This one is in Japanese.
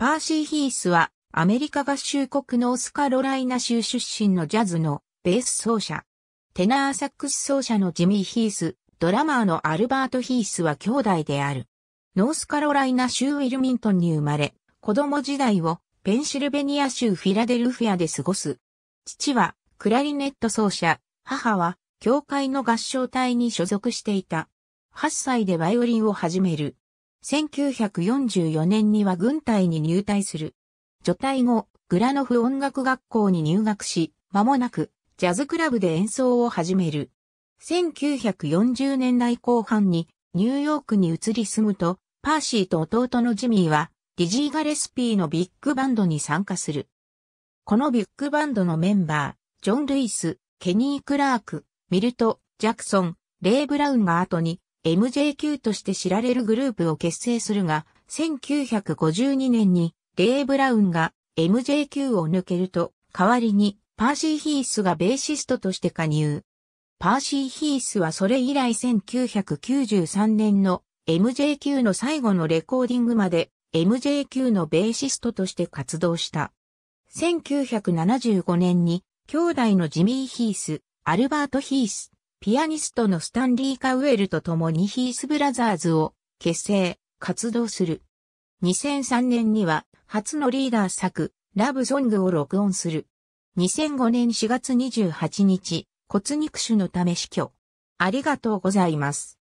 パーシー・ヒースはアメリカ合衆国ノースカロライナ州出身のジャズのベース奏者。テナーサックス奏者のジミー・ヒース、ドラマーのアルバート・ヒースは兄弟である。ノースカロライナ州ウィルミントンに生まれ、子供時代をペンシルベニア州フィラデルフィアで過ごす。父はクラリネット奏者、母は教会の合唱隊に所属していた。8歳でバイオリンを始める。1944年には軍隊に入隊する。除隊後、グラノフ音楽学校に入学し、間もなく、ジャズクラブで演奏を始める。1940年代後半に、ニューヨークに移り住むと、パーシーと弟のジミーは、ディジー・ガレスピーのビッグバンドに参加する。このビッグバンドのメンバー、ジョン・ルイス、ケニー・クラーク、ミルト、ジャクソン、レイ・ブラウンが後に MJQ として知られるグループを結成するが、1952年にレイ・ブラウンが MJQ を抜けると、代わりにパーシー・ヒースがベーシストとして加入。パーシー・ヒースはそれ以来1993年の MJQ の最後のレコーディングまで MJQ のベーシストとして活動した。1975年に兄弟のジミー・ヒース、アルバート・ヒース、ピアニストのスタンリー・カウエルと共にヒースブラザーズを結成、活動する。2003年には初のリーダー作、ラブソングを録音する。2005年4月28日、骨肉腫のため死去。ありがとうございます。